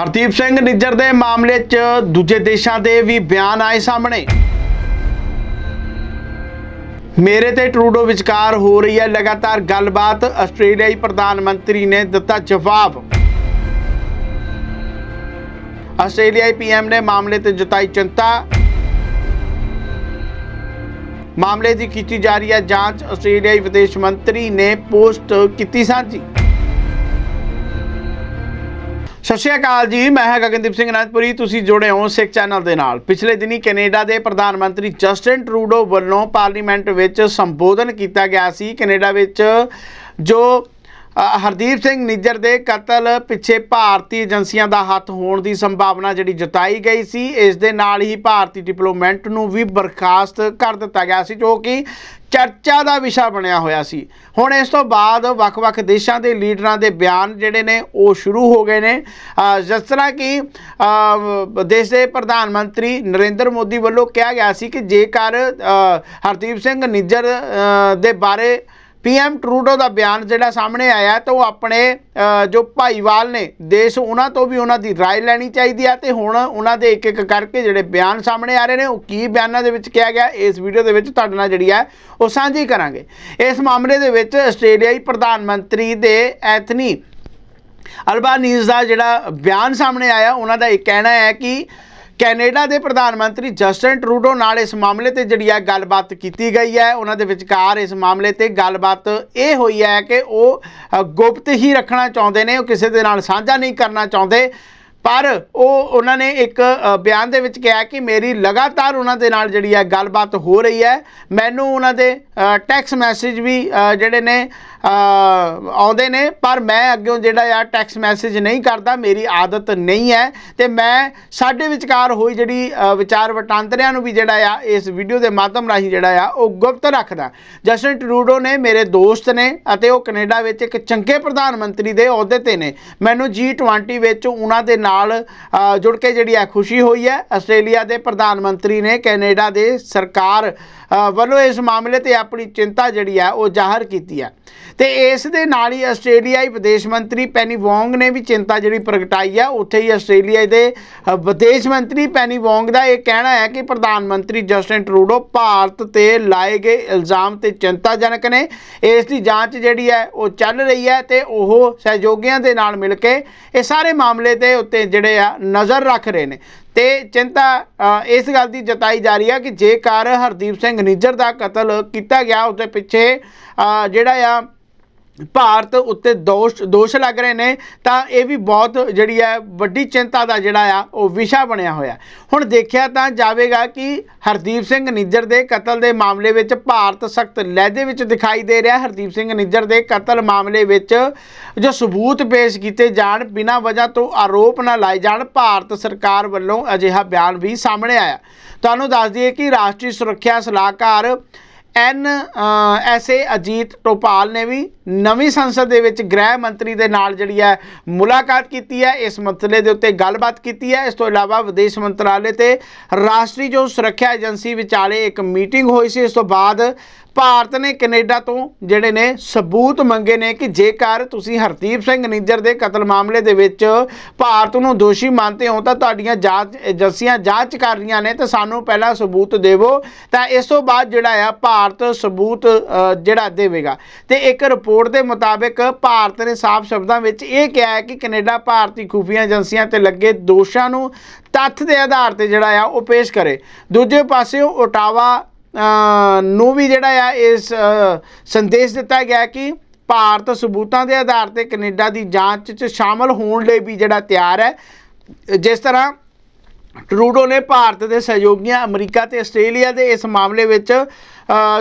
ਹਰਦੀਪ ਸਿੰਘ ਨਿੱਜਰ ਦੇ ਮਾਮਲੇ 'ਚ ਦੂਜੇ ਦੇਸ਼ਾਂ ਦੇ ਵੀ ਬਿਆਨ ਆਏ ਸਾਹਮਣੇ ਮੇਰੇ ਤੇ ਟਰੂਡੋ ਵਿਚਕਾਰ ਹੋ ਰਹੀ ਹੈ ਲਗਾਤਾਰ ਗੱਲਬਾਤ ਆਸਟ੍ਰੇਲੀਆਈ ਪ੍ਰਧਾਨ ਮੰਤਰੀ ਨੇ ਦਿੱਤਾ ਜਵਾਬ ਆਸਟ੍ਰੇਲੀਆਈ ਪੀਐਮ ਨੇ ਮਾਮਲੇ ਤੇ ਜਤਾਈ ਚਿੰਤਾ ਮਾਮਲੇ ਦੀ ਕੀਤੀ ਜਾ ਰਹੀ ਹੈ ਜਾਂਚ ਆਸਟ੍ਰੇਲੀਆਈ ਵਿਦੇਸ਼ ਮੰਤਰੀ ਨੇ ਪੋਸਟ ਕੀਤੀ ਸਾਂਝੀ ਸਤਿ ਸ਼੍ਰੀ ਅਕਾਲ ਜੀ ਮੈਂ ਹਾਂ ਗਗਨਦੀਪ ਸਿੰਘ ਅਨੰਦਪੁਰੀ ਤੁਸੀਂ ਜੁੜੇ ਹੋ ਸਿੱਖ ਚੈਨਲ ਦੇ ਨਾਲ ਪਿਛਲੇ ਦਿਨੀ ਕੈਨੇਡਾ ਦੇ ਪ੍ਰਧਾਨ ਮੰਤਰੀ ਜਸਟਿਨ ਟਰੂਡੋ ਵੱਲੋਂ ਪਾਰਲੀਮੈਂਟ ਵਿੱਚ ਸੰਬੋਧਨ ਕੀਤਾ ਗਿਆ ਸੀ ਕੈਨੇਡਾ ਵਿੱਚ ਜੋ ਹਰਦੀਪ ਸਿੰਘ ਨਿੱਜਰ ਦੇ ਕਤਲ ਪਿੱਛੇ ਭਾਰਤੀ ਏਜੰਸੀਆਂ ਦਾ ਹੱਥ ਹੋਣ ਦੀ ਸੰਭਾਵਨਾ ਜਿਹੜੀ ਜਤਾਈ ਗਈ ਸੀ ਇਸ ਦੇ ਨਾਲ ਹੀ ਭਾਰਤੀ ਡਿਪਲੋਮੈਂਟ ਨੂੰ ਵੀ ਬਰਖਾਸਤ ਕਰ ਦਿੱਤਾ ਗਿਆ ਸੀ ਜੋ ਕਿ ਚਰਚਾ ਦਾ ਵਿਸ਼ਾ ਬਣਿਆ ਹੋਇਆ ਸੀ ਹੁਣ ਇਸ ਤੋਂ ਬਾਅਦ ਵੱਖ-ਵੱਖ ਦੇਸ਼ਾਂ ਦੇ ਲੀਡਰਾਂ ਦੇ ਬਿਆਨ ਜਿਹੜੇ ਨੇ ਉਹ ਸ਼ੁਰੂ ਹੋ ਗਏ ਨੇ ਜਿਸ ਤਰ੍ਹਾਂ ਕਿ ਦੇਸ਼ ਦੇ ਪ੍ਰਧਾਨ ਮੰਤਰੀ ਨਰਿੰਦਰ ਮੋਦੀ ਵੱਲੋਂ ਕਿਹਾ ਗਿਆ ਸੀ ਕਿ ਜੇਕਰ ਹਰਦੀਪ ਸਿੰਘ ਨਿੱਜਰ ਦੇ ਬਾਰੇ ਪੀਐਮ ਟਰੂਡੋ ਦਾ ਬਿਆਨ ਜਿਹੜਾ ਸਾਹਮਣੇ ਆਇਆ ਤਾਂ ਉਹ ਆਪਣੇ ਜੋ ਭਾਈਵਾਲ ਨੇ ਦੇਸ਼ ਉਹਨਾਂ ਤੋਂ ਵੀ ਉਹਨਾਂ ਦੀ رائے ਲੈਣੀ ਚਾਹੀਦੀ ਆ ਤੇ ਹੁਣ ਉਹਨਾਂ ਦੇ ਇੱਕ ਇੱਕ ਕਰਕੇ ਜਿਹੜੇ ਬਿਆਨ ਸਾਹਮਣੇ ਆ ਰਹੇ ਨੇ ਉਹ ਕੀ ਬਿਆਨਾਂ ਦੇ ਵਿੱਚ ਕਿਹਾ ਗਿਆ ਇਸ ਵੀਡੀਓ ਦੇ ਵਿੱਚ ਤੁਹਾਡੇ ਨਾਲ ਜਿਹੜੀ ਆ ਉਹ ਸਾਂਝੀ ਕਰਾਂਗੇ ਇਸ ਮਾਮਲੇ ਦੇ ਵਿੱਚ ਆਸਟ੍ਰੇਲੀਆਈ ਪ੍ਰਧਾਨ ਮੰਤਰੀ ਦੇ ਐਥਨੀ ਅਲਬਾਨੀਜ਼ ਦਾ ਜਿਹੜਾ ਬਿਆਨ ਸਾਹਮਣੇ ਆਇਆ ਉਹਨਾਂ ਦਾ ਇਹ ਕਹਿਣਾ ਹੈ ਕਿ ਕੈਨੇਡਾ ਦੇ ਪ੍ਰਧਾਨ ਮੰਤਰੀ ਜਸਟਨ ਟਰੂਡੋ ਨਾਲ ਇਸ ਮਾਮਲੇ ਤੇ ਜਿਹੜੀ ਹੈ ਗੱਲਬਾਤ ਕੀਤੀ ਗਈ ਹੈ ਉਹਨਾਂ ਦੇ ਵਿਚਕਾਰ ਇਸ ਮਾਮਲੇ ਤੇ ਗੱਲਬਾਤ ਇਹ ਹੋਈ ਹੈ ਕਿ ਉਹ ਗੁਪਤ ਹੀ ਰੱਖਣਾ ਚਾਹੁੰਦੇ ਨੇ ਉਹ ਕਿਸੇ ਦੇ ਨਾਲ ਸਾਂਝਾ ਨਹੀਂ ਕਰਨਾ ਚਾਹੁੰਦੇ ਪਰ ਉਹ ਉਹਨਾਂ ਨੇ ਇੱਕ ਬਿਆਨ ਦੇ ਵਿੱਚ ਕਿਹਾ ਕਿ ਮੇਰੀ ਲਗਾਤਾਰ ਉਹਨਾਂ ਦੇ ਨਾਲ ਜਿਹੜੀ ਹੈ ਗੱਲਬਾਤ ਹੋ ਰਹੀ ਹੈ ਮੈਨੂੰ ਉਹਨਾਂ ਦੇ ਟੈਕਸ ਮੈਸੇਜ ਵੀ ਜਿਹੜੇ ਨੇ ਆਉਂਦੇ ਨੇ ਪਰ ਮੈਂ ਅੱਗੇ ਜਿਹੜਾ ਆ ਟੈਕਸਟ ਮੈਸੇਜ ਨਹੀਂ ਕਰਦਾ ਮੇਰੀ ਆਦਤ ਨਹੀਂ ਹੈ ਤੇ ਮੈਂ ਸਾਡੇ ਵਿਚਕਾਰ ਹੋਈ ਜਿਹੜੀ ਵਿਚਾਰ ਵਟਾਂਦਰਿਆਂ ਨੂੰ ਵੀ ਜਿਹੜਾ ਆ ਇਸ ਵੀਡੀਓ ਦੇ ਮਾਧਮ ਰਾਹੀਂ ਜਿਹੜਾ ਆ ਉਹ ਗੁਪਤ ਰੱਖਦਾ ਜਸਨ ਟਰੂਡੋ ਨੇ ਮੇਰੇ ਦੋਸਤ ਨੇ ਅਤੇ ਉਹ ਕੈਨੇਡਾ ਵਿੱਚ ਇੱਕ ਚੰਗੇ ਪ੍ਰਧਾਨ ਮੰਤਰੀ ਦੇ ਅਹੁਦੇ ਤੇ ਨੇ ਮੈਨੂੰ G20 ਵਿੱਚ ਉਹਨਾਂ ਦੇ ਨਾਲ ਜੁੜ ਕੇ ਜਿਹੜੀ ਆ ਖੁਸ਼ੀ ਹੋਈ ਹੈ ਆਸਟ੍ਰੇਲੀਆ ਦੇ ਪ੍ਰਧਾਨ ਮੰਤਰੀ ਨੇ ਕੈਨੇਡਾ ਦੇ ਸਰਕਾਰ ਵੱਲੋਂ ਇਸ ਮਾਮਲੇ ਤੇ ਆਪਣੀ ਚਿੰਤਾ ਜਿਹੜੀ ਆ ਉਹ ਜ਼ਾਹਰ ਕੀਤੀ ਹੈ ਤੇ ਇਸ ਦੇ ਨਾਲ ਹੀ ਆਸਟ੍ਰੇਲੀਆਈ ਵਿਦੇਸ਼ ਮੰਤਰੀ ਪੈਨੀ ਵੋਂਗ ਨੇ ਵੀ ਚਿੰਤਾ ਜਿਹੜੀ ਪ੍ਰਗਟਾਈ ਆ ਉੱਥੇ ਹੀ ਆਸਟ੍ਰੇਲੀਆ ਦੇ ਵਿਦੇਸ਼ ਮੰਤਰੀ ਪੈਨੀ ਵੋਂਗ ਦਾ ਇਹ ਕਹਿਣਾ ਹੈ ਕਿ ਪ੍ਰਧਾਨ ਮੰਤਰੀ ਜਸਟਿਨ ਟਰੂਡੋ ਭਾਰਤ ਤੇ ਲਾਏ ਗਏ ਇਲਜ਼ਾਮ ਤੇ ਚਿੰਤਾਜਨਕ ਨੇ ਇਸ ਦੀ ਜਾਂਚ ਜਿਹੜੀ ਹੈ ਉਹ ਚੱਲ ਰਹੀ ਹੈ ਤੇ ਉਹ ਸਹਿਯੋਗੀਆਂ ਦੇ ਨਾਲ ਮਿਲ ਕੇ ਇਹ ਸਾਰੇ ਮਾਮਲੇ ਦੇ ਉੱਤੇ ਜਿਹੜੇ ਆ ਨਜ਼ਰ ਰੱਖ ਰਹੇ ਨੇ ਤੇ ਚਿੰਤਾ ਇਸ ਗੱਲ ਦੀ ਜਤਾਈ ਜਾ ਰਹੀ ਹੈ ਕਿ ਜੇਕਰ ਹਰਦੀਪ ਸਿੰਘ ਨਿੱਜਰ ਦਾ ਕਤਲ ਕੀਤਾ ਗਿਆ ਉਸ ਦੇ ਪਿੱਛੇ ਜਿਹੜਾ ਆ ਭਾਰਤ ਉੱਤੇ ਦੋਸ਼ ਦੋਸ਼ ਲੱਗ ਰਹੇ ਨੇ ਤਾਂ ਇਹ ਵੀ ਬਹੁਤ ਜਿਹੜੀ ਹੈ ਵੱਡੀ ਚਿੰਤਾ ਦਾ ਜਿਹੜਾ ਆ ਉਹ ਵਿਸ਼ਾ ਬਣਿਆ ਹੋਇਆ ਹੁਣ ਦੇਖਿਆ ਤਾਂ ਜਾਵੇਗਾ ਕਿ ਹਰਦੀਪ ਸਿੰਘ ਨਿੱਜਰ ਦੇ ਕਤਲ ਦੇ ਮਾਮਲੇ ਵਿੱਚ ਭਾਰਤ ਸਖਤ ਲਹਿਜੇ ਵਿੱਚ ਦਿਖਾਈ ਦੇ ਰਿਹਾ ਹਰਦੀਪ ਸਿੰਘ ਨਿੱਜਰ ਦੇ ਕਤਲ ਮਾਮਲੇ ਵਿੱਚ ਜੋ ਸਬੂਤ ਪੇਸ਼ ਕੀਤੇ ਜਾਣ ਬਿਨਾਂ ਵਜ੍ਹਾ ਤੋਂ ਆਰੋਪ ਨਾ ਲਾਏ ਜਾਣ ਭਾਰਤ ਸਰਕਾਰ ਵੱਲੋਂ ਅਜਿਹਾ ਬਿਆਨ ਵੀ ਸਾਹਮਣੇ ਆਇਆ ਤੁਹਾਨੂੰ ਦੱਸ ਦਈਏ ਕਿ ਰਾਸ਼ਟਰੀ ਸੁਰੱਖਿਆ ਸਲਾਹਕਾਰ ਐਨ ਐਸਏ ਅਜੀਤ ਟੋਪਾਲ ਨੇ ਵੀ ਨਵੀਂ ਸੰਸਦ ਦੇ ਵਿੱਚ ਗ੍ਰਹਿ ਮੰਤਰੀ ਦੇ ਨਾਲ ਜਿਹੜੀ ਹੈ ਮੁਲਾਕਾਤ ਕੀਤੀ ਹੈ ਇਸ ਮਸਲੇ ਦੇ ਉੱਤੇ ਗੱਲਬਾਤ ਕੀਤੀ ਹੈ ਇਸ ਤੋਂ ਇਲਾਵਾ ਵਿਦੇਸ਼ ਮੰਤਰਾਲੇ ਤੇ ਰਾਸ਼ਟਰੀ ਜੋ ਸੁਰੱਖਿਆ ਏਜੰਸੀ ਵਿਚਾਲੇ ਇੱਕ ਮੀਟਿੰਗ ਹੋਈ ਸੀ ਇਸ ਤੋਂ ਬਾਅਦ ਭਾਰਤ ਨੇ ਕੈਨੇਡਾ ਤੋਂ ਜਿਹੜੇ ਨੇ ਸਬੂਤ ਮੰਗੇ ਨੇ ਕਿ ਜੇਕਰ ਤੁਸੀਂ ਹਰਦੀਪ ਸਿੰਘ ਨਿੱਜਰ ਦੇ ਕਤਲ ਮਾਮਲੇ ਦੇ ਵਿੱਚ ਭਾਰਤ ਨੂੰ ਦੋਸ਼ੀ ਮੰਨਦੇ ਹੋ ਤਾਂ ਤੁਹਾਡੀਆਂ ਜਾਂਚ ਏਜੰਸੀਆਂ ਜਾਂਚ ਕਰ ਰਹੀਆਂ ਨੇ ਤਾਂ ਸਾਨੂੰ ਪਹਿਲਾਂ ਸਬੂਤ ਦੇਵੋ ਤਾਂ ਇਸ ਤੋਂ ਬਾਅਦ ਜਿਹੜਾ ਆ ਭਾਰਤ ਸਬੂਤ ਜਿਹੜਾ ਦੇਵੇਗਾ ਤੇ ਇੱਕ ਰਿਪੋਰਟ ਰਿਪੋਰਟ ਦੇ ਮੁਤਾਬਕ ਭਾਰਤ ਨੇ ਸਾਫ਼ ਸ਼ਬਦਾਂ ਵਿੱਚ ਇਹ ਕਿਹਾ ਹੈ ਕਿ ਕੈਨੇਡਾ ਭਾਰਤੀ ਖੂਫੀਆ ਏਜੰਸੀਆਂ ਤੇ ਲੱਗੇ ਦੋਸ਼ਾਂ ਨੂੰ ਤੱਥ ਦੇ ਆਧਾਰ ਤੇ ਜਿਹੜਾ ਆ ਉਹ ਪੇਸ਼ ਕਰੇ ਦੂਜੇ ਪਾਸੇ ਓਟਾਵਾ ਨੂੰ ਵੀ ਜਿਹੜਾ ਆ ਇਸ ਸੰਦੇਸ਼ ਦਿੱਤਾ ਗਿਆ ਕਿ ਭਾਰਤ ਸਬੂਤਾਂ ਦੇ ਆਧਾਰ ਤੇ ਕੈਨੇਡਾ ਦੀ ਜਾਂਚ 'ਚ ਸ਼ਾਮਲ ਹੋਣ ਲਈ ਵੀ ਜਿਹੜਾ ਤਿਆਰ ਹੈ ਜਿਸ ਤਰ੍ਹਾਂ ਟਰੂਡੋ ਨੇ ਭਾਰਤ ਦੇ ਸਹਿਯੋਗੀਆਂ ਅਮਰੀਕਾ ਤੇ ਆਸਟ੍ਰੇਲੀਆ ਦੇ ਇਸ ਮਾਮਲੇ ਵਿੱਚ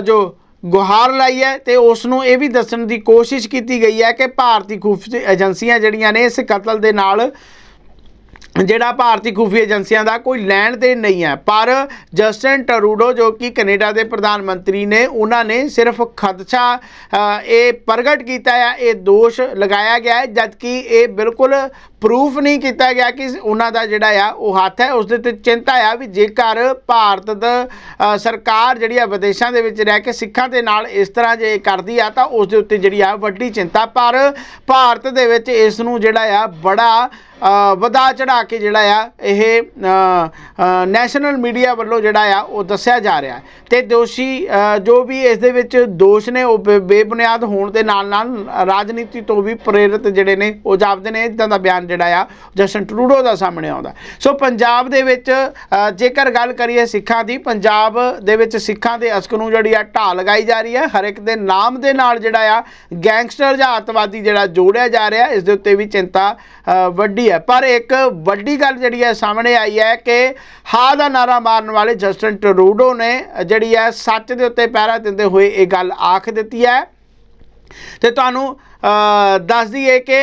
ਜੋ ਗੁਹਾਰ ਲਾਈ ਹੈ ਤੇ ਉਸ ਨੂੰ ਇਹ ਵੀ ਦੱਸਣ ਦੀ ਕੋਸ਼ਿਸ਼ ਕੀਤੀ ਗਈ ਹੈ ਕਿ ਭਾਰਤੀ ਖੁਫੀਆ ਏਜੰਸੀਆਂ ਜਿਹੜੀਆਂ ਨੇ ਇਸ ਕਤਲ ਦੇ ਨਾਲ ਜਿਹੜਾ ਭਾਰਤੀ ਖੂਫੀ ਏਜੰਸੀਆਂ ਦਾ ਕੋਈ ਲੈਣ ਦੇਣ ਨਹੀਂ ਹੈ ਪਰ ਜਸਟਨ ਟਰੂਡੋ ਜੋ ਕਿ ਕੈਨੇਡਾ ਦੇ ਪ੍ਰਧਾਨ ਮੰਤਰੀ ਨੇ ਉਹਨਾਂ ਨੇ ਸਿਰਫ ਖਦਸ਼ਾ ਇਹ ਪ੍ਰਗਟ ਕੀਤਾ ਹੈ ਇਹ ਦੋਸ਼ ਲਗਾਇਆ ਗਿਆ ਹੈ ਜਦਕਿ ਇਹ ਬਿਲਕੁਲ ਪ੍ਰੂਫ ਨਹੀਂ ਕੀਤਾ ਗਿਆ ਕਿ ਉਹਨਾਂ ਦਾ ਜਿਹੜਾ ਆ ਉਹ ਹੱਥ ਹੈ ਉਸ ਦੇ ਤੇ ਚਿੰਤਾ ਆ ਵੀ ਜੇਕਰ ਭਾਰਤ ਦਾ ਸਰਕਾਰ ਜਿਹੜੀ ਆ ਵਿਦੇਸ਼ਾਂ ਦੇ ਵਿੱਚ ਰਹਿ ਕੇ ਸਿੱਖਾਂ ਦੇ ਨਾਲ ਇਸ ਤਰ੍ਹਾਂ ਜੇ ਕਰਦੀ ਆ ਤਾਂ ਉਸ ਦੇ ਉੱਤੇ ਜਿਹੜੀ ਆ ਵੱਡੀ ਚਿੰਤਾ ਪਰ ਭਾਰਤ ਦੇ ਵਿੱਚ ਇਸ ਨੂੰ ਜਿਹੜਾ ਆ ਬੜਾ ਵਧਾ ਚੜਾ ਕੇ ਜਿਹੜਾ ਆ ਇਹ ਨੈਸ਼ਨਲ ਮੀਡੀਆ ਵੱਲੋਂ ਜਿਹੜਾ ਆ ਉਹ ਦੱਸਿਆ ਜਾ ਰਿਹਾ ਤੇ ਦੋਸ਼ੀ ਜੋ ਵੀ ਇਸ ਦੇ ਵਿੱਚ ਦੋਸ਼ ਨੇ ਉਹ ਬੇਬੁਨਿਆਦ ਹੋਣ ਦੇ ਨਾਲ ਨਾਲ ਰਾਜਨੀਤੀ ਤੋਂ ਵੀ ਪ੍ਰੇਰਿਤ ਜਿਹੜੇ ਨੇ ਉਹ ਜਾਪਦੇ ਨੇ ਇਦਾਂ ਦਾ ਬਿਆਨ ਜਿਹੜਾ ਆ ਜਸ਼ਨ ਟਰੂਡੋ ਦਾ ਸਾਹਮਣੇ ਆਉਂਦਾ ਸੋ ਪੰਜਾਬ ਦੇ ਵਿੱਚ ਜੇਕਰ ਗੱਲ ਕਰੀਏ ਸਿੱਖਾਂ ਦੀ ਪੰਜਾਬ ਦੇ ਵਿੱਚ ਸਿੱਖਾਂ ਦੇ ਅਸਕ ਨੂੰ ਜਿਹੜੀ ਆ ਢਾਲ ਲਗਾਈ ਜਾ ਰਹੀ ਹੈ ਹਰ ਇੱਕ ਦੇ ਨਾਮ ਦੇ ਨਾਲ ਜਿਹੜਾ ਆ ਗੈਂਗਸਟਰ ਜਾਂ ਅਤਵਾਦੀ ਜਿਹੜਾ ਜੋੜਿਆ ਜਾ ਰਿਹਾ ਇਸ ਦੇ ਉੱਤੇ ਵੀ ਚਿੰਤਾ ਵੱਡੀ ਹੈ ਪਰ ਇੱਕ ਵੱਡੀ ਗੱਲ ਜਿਹੜੀ ਹੈ ਸਾਹਮਣੇ ਆਈ ਹੈ ਕਿ ਹਾ ਦਾ ਨਾਰਾ ਮਾਰਨ ਵਾਲੇ ਜਸਟਨ ਟਰੂਡੋ ਨੇ ਜਿਹੜੀ ਹੈ ਸੱਚ ਦੇ ਉੱਤੇ ਪਹਿਰਾ ਦਿੰਦੇ ਹੋਏ ਇਹ ਗੱਲ ਆਖ ਦਿੱਤੀ ਹੈ ਤੇ ਤੁਹਾਨੂੰ ਦੱਸਦੀ ਹੈ ਕਿ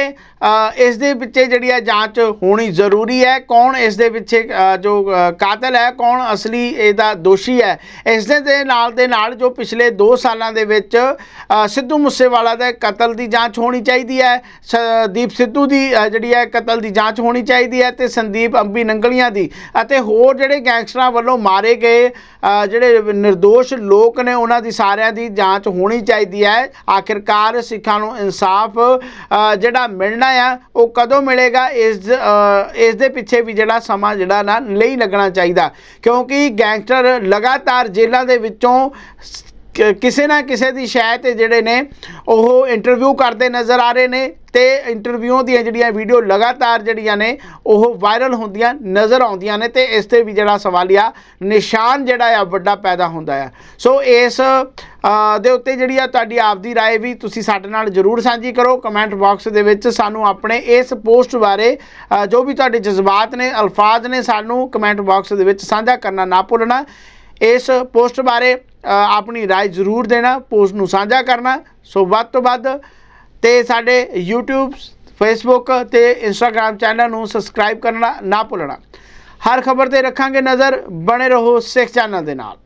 ਇਸ ਦੇ ਪਿੱਛੇ ਜਿਹੜੀ ਹੈ ਜਾਂਚ ਹੋਣੀ ਜ਼ਰੂਰੀ ਹੈ ਕੌਣ ਇਸ ਦੇ ਪਿੱਛੇ ਜੋ ਕਾਤਲ ਹੈ ਕੌਣ ਅਸਲੀ ਇਹਦਾ ਦੋਸ਼ੀ ਹੈ ਇਸ ਦੇ ਨਾਲ ਦੇ ਨਾਲ ਜੋ ਪਿਛਲੇ 2 ਸਾਲਾਂ ਦੇ ਵਿੱਚ ਸਿੱਧੂ ਮੂਸੇਵਾਲਾ ਦੇ ਕਤਲ ਦੀ ਜਾਂਚ ਹੋਣੀ ਚਾਹੀਦੀ ਹੈ ਦੀਪ ਸਿੱਧੂ ਦੀ ਜਿਹੜੀ ਹੈ ਕਤਲ ਦੀ ਜਾਂਚ ਹੋਣੀ ਚਾਹੀਦੀ ਹੈ ਤੇ ਸੰਦੀਪ ਅੰਬੀ ਨੰਗਲੀਆਂ ਦੀ ਅਤੇ ਹੋਰ ਜਿਹੜੇ ਗੈਂਗਸਟਰਾਂ ਵੱਲੋਂ ਮਾਰੇ ਗਏ ਜਿਹੜੇ ਨਿਰਦੋਸ਼ ਲੋਕ ਨੇ ਉਹਨਾਂ ਦੀ ਸਾਰਿਆਂ ਦੀ ਜਾਂਚ ਹੋਣੀ ਚਾਹੀਦੀ ਹੈ ਆਖਿਰਕਾਰ ਸਿੱਖਾਂ ਨੂੰ ਇਨਸਾਫ ਇਨਸਾਫ ਜਿਹੜਾ ਮਿਲਣਾ ਆ ਉਹ ਕਦੋਂ ਮਿਲੇਗਾ ਇਸ ਇਸ ਦੇ ਪਿੱਛੇ ਵੀ ਜਿਹੜਾ ਸਮਾਂ ਜਿਹੜਾ ਨਾ ਨਹੀਂ ਲੱਗਣਾ ਚਾਹੀਦਾ ਕਿਉਂਕਿ ਗੈਂਗਸਟਰ ਲਗਾਤਾਰ ਜੇਲ੍ਹਾਂ ਦੇ ਵਿੱਚੋਂ ਕਿਸੇ ਨਾ ਕਿਸੇ ਦੀ ਸ਼ਾਇਦ ਜਿਹੜੇ ਨੇ ਉਹ ਇੰਟਰਵਿਊ ਕਰਦੇ ਨਜ਼ਰ ਆ ਰਹੇ ਨੇ ਤੇ ਇੰਟਰਵਿਊਆਂ ਦੀਆਂ ਜਿਹੜੀਆਂ ਵੀਡੀਓ ਲਗਾਤਾਰ ਜਿਹੜੀਆਂ ਨੇ ਉਹ ਵਾਇਰਲ ਹੁੰਦੀਆਂ ਨਜ਼ਰ ਆਉਂਦੀਆਂ ਨੇ ਤੇ ਇਸ ਤੇ ਵੀ ਜਿਹੜਾ ਸਵਾਲੀਆ ਨਿਸ਼ਾਨ ਜਿਹੜਾ ਆ ਵੱਡਾ ਪੈਦਾ ਹੁੰਦਾ ਆ ਸੋ ਇਸ ਦੇ ਉੱਤੇ ਜਿਹੜੀ ਆ ਤੁਹਾਡੀ ਆਪਦੀ رائے ਵੀ ਤੁਸੀਂ ਸਾਡੇ ਨਾਲ ਜਰੂਰ ਸਾਂਝੀ ਕਰੋ ਕਮੈਂਟ ਬਾਕਸ ਦੇ ਵਿੱਚ ਸਾਨੂੰ ਆਪਣੇ ਇਸ ਪੋਸਟ ਬਾਰੇ ਜੋ ਵੀ ਤੁਹਾਡੇ ਜਜ਼ਬਾਤ ਨੇ ਅਲਫਾਜ਼ ਨੇ ਸਾਨੂੰ ਕਮੈਂਟ ਬਾਕਸ ਦੇ ਵਿੱਚ ਸਾਂਝਾ ਕਰਨਾ ਨਾ ਭੁੱਲਣਾ ਇਸ ਪੋਸਟ ਬਾਰੇ ਆਪਣੀ رائے ਜ਼ਰੂਰ ਦੇਣਾ ਪੋਸਟ ਨੂੰ ਸਾਂਝਾ ਕਰਨਾ ਸੋ ਵੱਧ ਤੋਂ ਵੱਧ ਤੇ ਸਾਡੇ YouTube Facebook ਤੇ Instagram ਚੈਨਲ ਨੂੰ ਸਬਸਕ੍ਰਾਈਬ ਕਰਨਾ ਨਾ ਭੁੱਲਣਾ ਹਰ ਖਬਰ ਤੇ ਰੱਖਾਂਗੇ ਨਜ਼ਰ ਬਣੇ ਰਹੋ ਸਿੱਖ ਚੈਨਲ ਦੇ ਨਾਲ